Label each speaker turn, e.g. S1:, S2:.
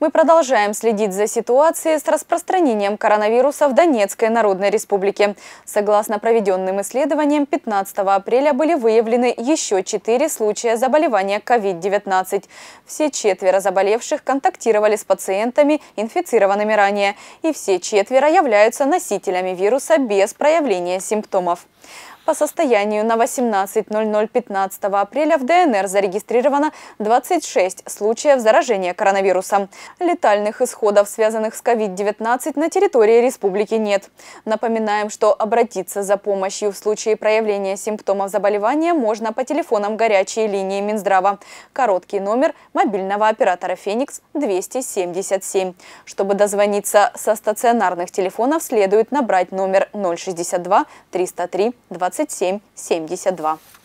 S1: Мы продолжаем следить за ситуацией с распространением коронавируса в Донецкой Народной Республике. Согласно проведенным исследованиям, 15 апреля были выявлены еще четыре случая заболевания COVID-19. Все четверо заболевших контактировали с пациентами, инфицированными ранее, и все четверо являются носителями вируса без проявления симптомов. По состоянию на 18.00 15 апреля в ДНР зарегистрировано 26 случаев заражения коронавирусом. Летальных исходов, связанных с COVID-19, на территории республики нет. Напоминаем, что обратиться за помощью в случае проявления симптомов заболевания можно по телефонам горячей линии Минздрава. Короткий номер мобильного оператора «Феникс» 277. Чтобы дозвониться со стационарных телефонов, следует набрать номер 062 303 20 27 72.